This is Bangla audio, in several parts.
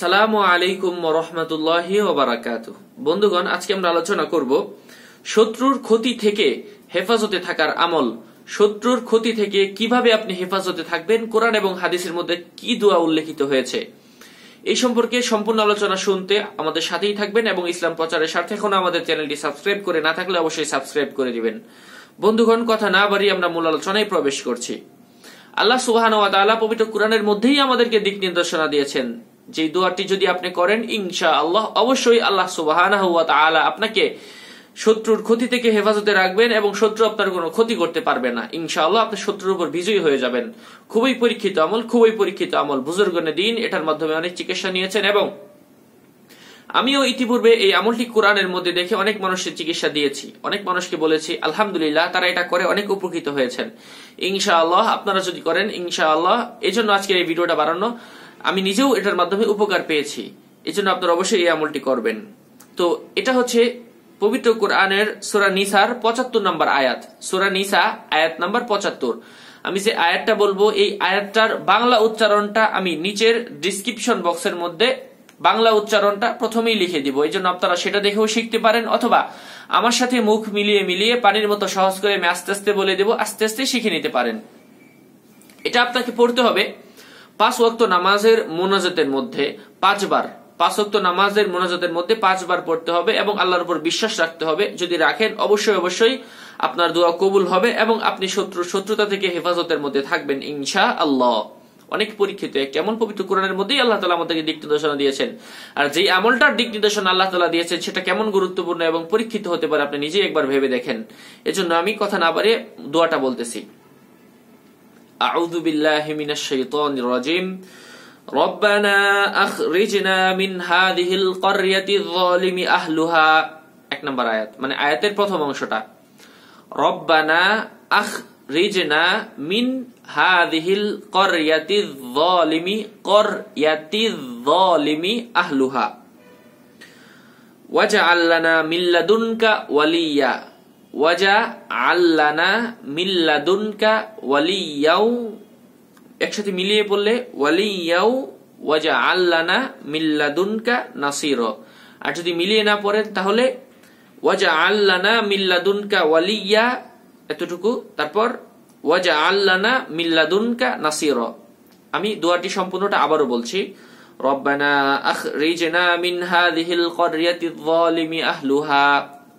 সালাম আলাইকুম রহমতুল্লাহ ওবরাকাত বন্ধুগণ আজকে আমরা আলোচনা করব শত্রুর ক্ষতি থেকে হেফাজতে থাকার আমল শত্রুর ক্ষতি থেকে কিভাবে আপনি হেফাজতে থাকবেন কোরআন এবং হাদিসের মধ্যে কি দোয়া উল্লেখিত হয়েছে এই সম্পর্কে সম্পূর্ণ আলোচনা শুনতে আমাদের সাথেই থাকবেন এবং ইসলাম প্রচারের স্বার্থে এখনো আমাদের চ্যানেলটি সাবস্ক্রাইব করে না থাকলে অবশ্যই সাবস্ক্রাইব করে দিবেন বন্ধুগণ কথা না বাড়িয়ে আমরা মূল আলোচনায় প্রবেশ করছি আল্লাহ সুবাহ পবিত্র কোরআনের মধ্যেই আমাদেরকে দিক নির্দেশনা দিয়েছেন যে দোয়াটি যদি আপনি করেন ইনশা আল্লাহ অবশ্যই আল্লাহ সুবাহ আপনাকে শত্রুর ক্ষতি থেকে হেফাজতে রাখবেন এবং শত্রু আপনার কোন ক্ষতি করতে পারবে না আল্লাহ আপনি শত্রুর উপর বিজয়ী হয়ে যাবেন খুবই পরীক্ষিত আমল খুবই পরীক্ষিত আমল বুজুর্গনে দিন এটার মাধ্যমে অনেক চিকিৎসা নিয়েছেন এবং আমিও ইতিপূর্বে এই আমলটি কোরআনের মধ্যে দেখে অনেক মানুষের চিকিৎসা দিয়েছি অনেক মানুষকে বলেছি আলহামদুলিল্লাহ তারা এটা করে অনেক উপকৃত হয়েছেন আল্লাহ আপনারা যদি করেন আল্লাহ এই জন্য আজকের এই ভিডিওটা বাড়ানো আমি নিজেও এটার মাধ্যমে উপকার পেয়েছি এজন্য আপনারা অবশ্যই এই আমলটি করবেন তো এটা হচ্ছে পবিত্র কোরআনের সোরা নিসার পঁচাত্তর নম্বর আয়াত সোরা নিসা আয়াত নাম্বার পঁচাত্তর আমি যে আয়াতটা বলবো এই আয়াতটার বাংলা উচ্চারণটা আমি নিচের ডিসক্রিপশন বক্সের মধ্যে বাংলা উচ্চারণটা প্রথমেই লিখে দিব এই জন্য আপনারা সেটা দেখেও শিখতে পারেন অথবা আমার সাথে মুখ মিলিয়ে মিলিয়ে পানির মতো সহজ করে আমি আস্তে আস্তে বলে দেব আস্তে আস্তে শিখে নিতে পারেন এটা আপনাকে পড়তে হবে পাঁচ ওয়াক্ত নামাজের মোনাজাতের মধ্যে পাঁচবার পাঁচ ওয়াক্ত নামাজের মোনাজাতের মধ্যে পাঁচবার পড়তে হবে এবং আল্লাহর উপর বিশ্বাস রাখতে হবে যদি রাখেন অবশ্যই অবশ্যই আপনার দোয়া কবুল হবে এবং আপনি শত্রু শত্রুতা থেকে হেফাজতের মধ্যে থাকবেন ইনশা আল্লাহ অনেক পরীক্ষিত কেমন পবিত্র কোরআনের মধ্যেই আল্লাহ তালা আমাদেরকে দিক নির্দেশনা দিয়েছেন আর যেই আমলটার দিক নির্দেশনা আল্লাহ তালা দিয়েছেন সেটা কেমন গুরুত্বপূর্ণ এবং পরীক্ষিত হতে পারে আপনি নিজেই একবার ভেবে দেখেন এজন্য আমি কথা না পারে দোয়াটা বলতেছি أعوذ بالله من الشيطان الرجيم ربنا أخرجنا من هذه القرية الظالم أهلها এক নম্বর আয়াত মানে আয়াতের প্রথম অংশটা রব্বানা আখ রিজনা মিন হাদিহিল করয়াতি যালিমি করয়াতি যালিমি আহলুহা ওয়াজআল লানা মিন ওয়ালিয়া ওয়াজা আল্লানা মিল্লাদুনকা ওয়ালিয়াউ একসাথে মিলিয়ে পড়লে ওয়ালিয়াউ ওয়াজা আল্লানা মিল্লাদুনকা নাসির আর যদি মিলিয়ে না পড়েন তাহলে ওয়াজা আল্লানা মিল্লাদুনকা ওয়ালিয়া এতটুকু তারপর ওয়াজা আল্লানা মিল্লাদুনকা নাসির আমি দোয়াটি সম্পূর্ণটা আবারও বলছি রব্বানা আখরিজনা মিন হাযিহিল করিয়াতি যালিমি আহলুহা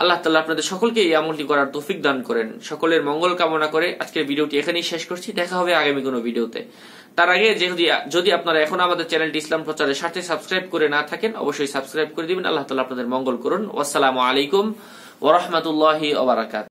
আল্লাহ তালা আপনাদের সকলকে এই আমলটি করার তৌফিক দান করেন সকলের মঙ্গল কামনা করে আজকের ভিডিওটি এখানেই শেষ করছি দেখা হবে আগামী কোনো ভিডিওতে তার আগে যদি যদি আপনারা এখন আমাদের চ্যানেলটি ইসলাম প্রচারের সাথে সাবস্ক্রাইব করে না থাকেন অবশ্যই সাবস্ক্রাইব করে দিবেন আল্লাহ তালা আপনাদের মঙ্গল করুন আসসালামু আলাইকুম ওরহমতুল্লাহ ওবরাকাত